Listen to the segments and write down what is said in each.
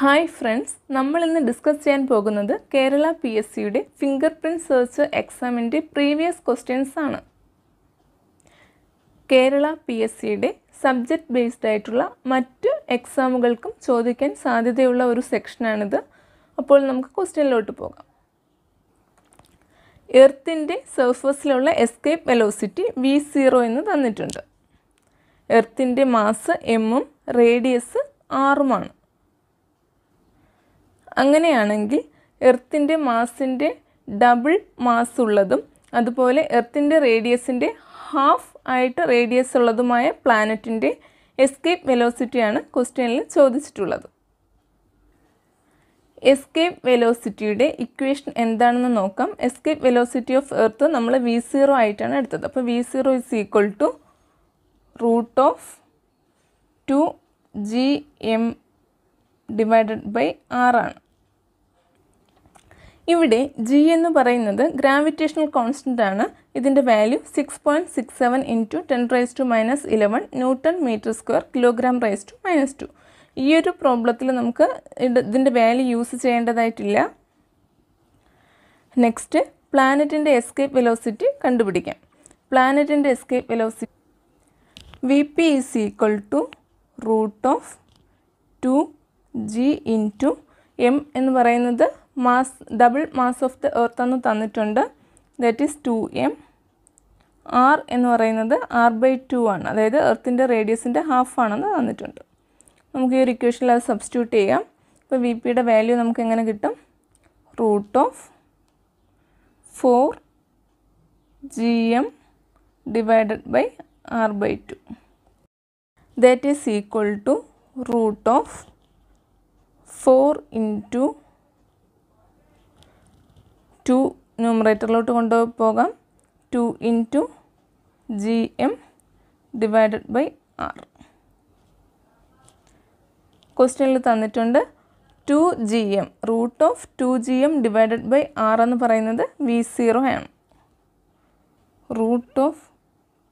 hi friends നമ്മൾ ഇന്ന് discuss ചെയ്യാൻ പോകുന്നത് കേരള പി എസ് സിയുടെ ഫിംഗർ പ്രിൻറ് സെർച്ച് എക്സാമിൻ്റെ പ്രീവിയസ് ക്വസ്റ്റ്യൻസ് ആണ് കേരള പി എസ് സിയുടെ സബ്ജക്റ്റ് ബേസ്ഡ് ആയിട്ടുള്ള മറ്റ് എക്സാമുകൾക്കും ചോദിക്കാൻ സാധ്യതയുള്ള ഒരു സെക്ഷനാണിത് അപ്പോൾ നമുക്ക് ക്വസ്റ്റ്യനിലോട്ട് പോകാം എർത്തിൻ്റെ സർഫസിലുള്ള എസ്കേപ്പ് വെലോസിറ്റി വി സീറോ എന്ന് തന്നിട്ടുണ്ട് എർത്തിൻ്റെ മാസ് എമ്മും റേഡിയസ് ആറുമാണ് അങ്ങനെയാണെങ്കിൽ എർത്തിൻ്റെ മാസിൻ്റെ ഡബിൾ മാസ് ഉള്ളതും അതുപോലെ എർത്തിൻ്റെ റേഡിയസിൻ്റെ ഹാഫ് ആയിട്ട് റേഡിയസ് ഉള്ളതുമായ പ്ലാനറ്റിൻ്റെ എസ്കേപ്പ് വെലോസിറ്റിയാണ് ക്വസ്റ്റ്യനിൽ ചോദിച്ചിട്ടുള്ളത് എസ്കേപ്പ് വെലോസിറ്റിയുടെ ഇക്വേഷൻ എന്താണെന്ന് നോക്കാം എസ്കേപ്പ് വെലോസിറ്റി ഓഫ് എർത്ത് നമ്മൾ വി സീറോ ആയിട്ടാണ് എടുത്തത് അപ്പോൾ V zero is equal to root of two G M divided by ആറാണ് ഇവിടെ ജി എന്ന് പറയുന്നത് ഗ്രാവിറ്റേഷണൽ കോൺസ്റ്റൻ്റ് ആണ് ഇതിൻ്റെ value six point six seven into ten raise to minus eleven newton metre square kilogram raise to minus two ഈ ഒരു പ്രോബ്ലത്തിൽ നമുക്ക് ഇതിൻ്റെ വാല്യൂ യൂസ് ചെയ്യേണ്ടതായിട്ടില്ല നെക്സ്റ്റ് പ്ലാനറ്റിൻ്റെ എസ്കേപ്പ് വെലോസിറ്റി കണ്ടുപിടിക്കാം പ്ലാനറ്റിൻ്റെ escape velocity V P is equal to root of two G into M എന്ന് പറയുന്നത് mass double mass of the earth എന്ന് തന്നിട്ടുണ്ട് that is two M R എന്ന് പറയുന്നത് ആർ ബൈ ടു ആണ് അതായത് എർത്തിൻ്റെ റേഡിയസിൻ്റെ ഹാഫ് ആണെന്ന് തന്നിട്ടുണ്ട് നമുക്ക് ഈ ഒരു ഇക്വേഷനിൽ അത് സബ്സ്റ്റിറ്റ്യൂട്ട് ചെയ്യാം ഇപ്പോൾ വി പിയുടെ വാല്യൂ നമുക്ക് എങ്ങനെ കിട്ടും root of four G M divided by R by two that is equal to root of four into two ന്യൂമറേറ്ററിലോട്ട് കൊണ്ടുപോകാം two in two G M divided by R ക്വസ്റ്റ്യനിൽ തന്നിട്ടുണ്ട് two G M root of two G M divided by R എന്ന് പറയുന്നത് V zero ആണ് root of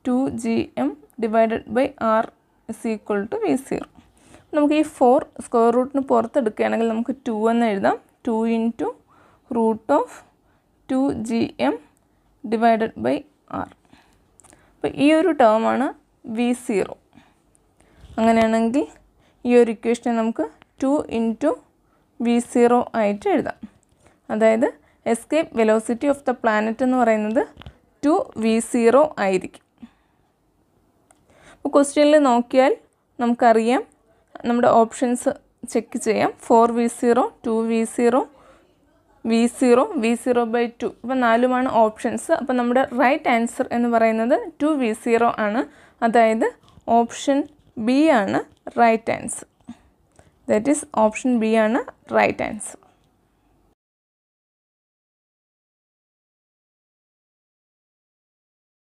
two G M divided by R is equal to V zero നമുക്ക് ഈ four square റൂട്ടിന് പുറത്തെടുക്കുകയാണെങ്കിൽ നമുക്ക് two എന്ന് എഴുതാം two in two root of two G M divided by R അപ്പോൾ ഈ ഒരു ടേമാണ് വി സീറോ അങ്ങനെയാണെങ്കിൽ ഈ ഒരു ഇക്വേഷനെ നമുക്ക് ടു ഇൻറ്റു വി സീറോ ആയിട്ട് എഴുതാം അതായത് escape velocity of the planet എന്ന് പറയുന്നത് ടു വി സീറോ ആയിരിക്കും അപ്പോൾ ക്വസ്റ്റ്യനിൽ നോക്കിയാൽ നമുക്കറിയാം നമ്മുടെ ഓപ്ഷൻസ് ചെക്ക് ചെയ്യാം four V zero two V zero V zero V zero by two അപ്പോൾ നാലുമാണ് ഓപ്ഷൻസ് അപ്പോൾ നമ്മുടെ റൈറ്റ് ആൻസർ എന്ന് പറയുന്നത് ടു വി സീറോ ആണ് അതായത് ഓപ്ഷൻ ബി ആണ് right answer that is option B ആണ് റൈറ്റ് ആൻസർ